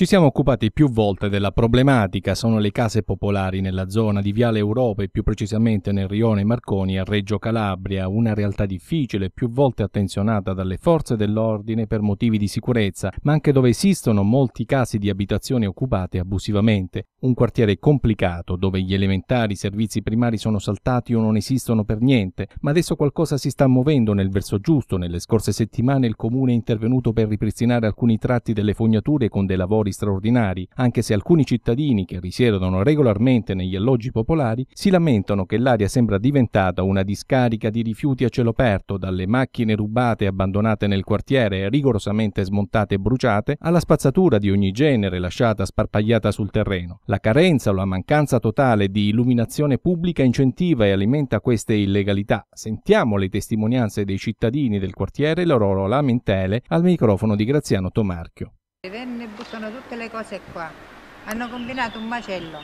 Ci siamo occupati più volte della problematica, sono le case popolari nella zona di Viale Europa e più precisamente nel rione Marconi a Reggio Calabria, una realtà difficile, più volte attenzionata dalle forze dell'ordine per motivi di sicurezza, ma anche dove esistono molti casi di abitazioni occupate abusivamente. Un quartiere complicato dove gli elementari servizi primari sono saltati o non esistono per niente, ma adesso qualcosa si sta muovendo nel verso giusto. Nelle scorse settimane il comune è intervenuto per ripristinare alcuni tratti delle fognature con dei lavori titoli straordinari, anche se alcuni cittadini che risiedono regolarmente negli alloggi popolari si lamentano che l'aria sembra diventata una discarica di rifiuti a cielo aperto, dalle macchine rubate e abbandonate nel quartiere, rigorosamente smontate e bruciate, alla spazzatura di ogni genere lasciata sparpagliata sul terreno. La carenza o la mancanza totale di illuminazione pubblica incentiva e alimenta queste illegalità. Sentiamo le testimonianze dei cittadini del quartiere e le loro lamentele al microfono di Graziano Tomarchio. Venne e buttano tutte le cose qua, hanno combinato un macello.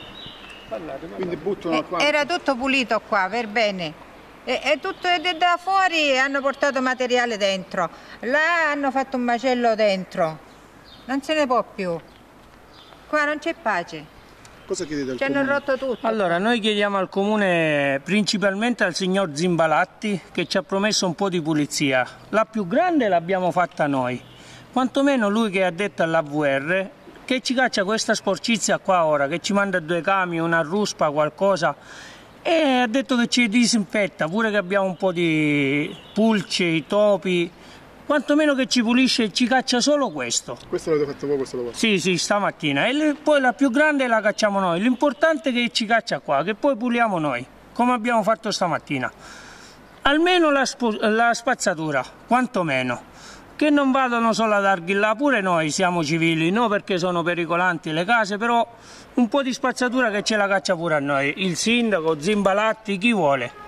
Parlate, parlate. E, eh, era tutto pulito qua, per bene. E, e tutto da fuori e hanno portato materiale dentro. Là hanno fatto un macello dentro. Non se ne può più. Qua non c'è pace. Cosa chiedete al Ci hanno rotto tutto. Allora, noi chiediamo al comune principalmente al signor Zimbalatti che ci ha promesso un po' di pulizia. La più grande l'abbiamo fatta noi quantomeno lui che ha detto all'AVR che ci caccia questa sporcizia qua ora, che ci manda due camion, una ruspa, qualcosa, e ha detto che ci disinfetta, pure che abbiamo un po' di pulce, i topi, quantomeno che ci pulisce e ci caccia solo questo. Questo l'avete fatto voi questo lavoro? Sì, sì, stamattina. E poi la più grande la cacciamo noi. L'importante è che ci caccia qua, che poi puliamo noi, come abbiamo fatto stamattina. Almeno la, la spazzatura, quantomeno che non vadano solo ad Arghillà, pure noi siamo civili, no perché sono pericolanti le case, però un po' di spazzatura che ce la caccia pure a noi, il sindaco, Zimbalatti, chi vuole.